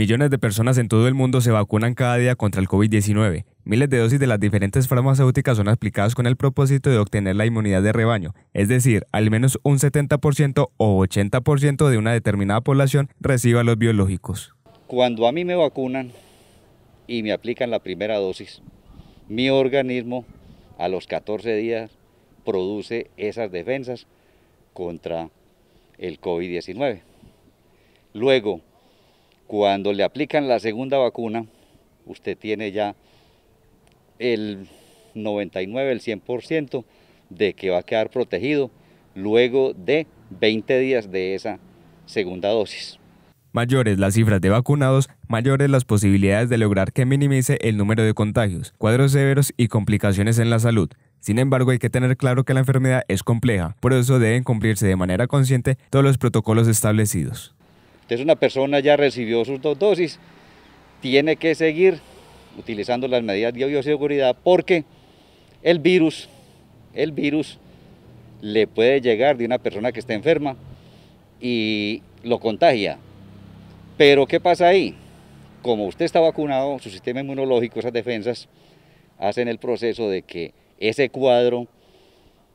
Millones de personas en todo el mundo se vacunan cada día contra el COVID-19. Miles de dosis de las diferentes farmacéuticas son aplicadas con el propósito de obtener la inmunidad de rebaño, es decir, al menos un 70% o 80% de una determinada población reciba los biológicos. Cuando a mí me vacunan y me aplican la primera dosis, mi organismo a los 14 días produce esas defensas contra el COVID-19. Luego, cuando le aplican la segunda vacuna, usted tiene ya el 99, el 100% de que va a quedar protegido luego de 20 días de esa segunda dosis. Mayores las cifras de vacunados, mayores las posibilidades de lograr que minimice el número de contagios, cuadros severos y complicaciones en la salud. Sin embargo, hay que tener claro que la enfermedad es compleja, por eso deben cumplirse de manera consciente todos los protocolos establecidos. Entonces una persona ya recibió sus dos dosis, tiene que seguir utilizando las medidas de bioseguridad porque el virus, el virus le puede llegar de una persona que está enferma y lo contagia. Pero ¿qué pasa ahí? Como usted está vacunado, su sistema inmunológico, esas defensas, hacen el proceso de que ese cuadro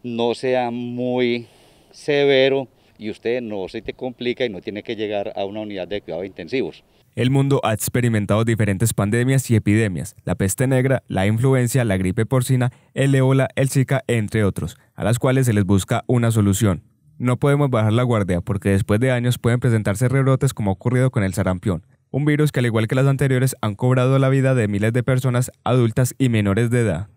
no sea muy severo y usted no se te complica y no tiene que llegar a una unidad de cuidados intensivos. El mundo ha experimentado diferentes pandemias y epidemias, la peste negra, la influencia, la gripe porcina, el ébola, el zika, entre otros, a las cuales se les busca una solución. No podemos bajar la guardia porque después de años pueden presentarse rebrotes como ha ocurrido con el sarampión, un virus que al igual que las anteriores han cobrado la vida de miles de personas adultas y menores de edad.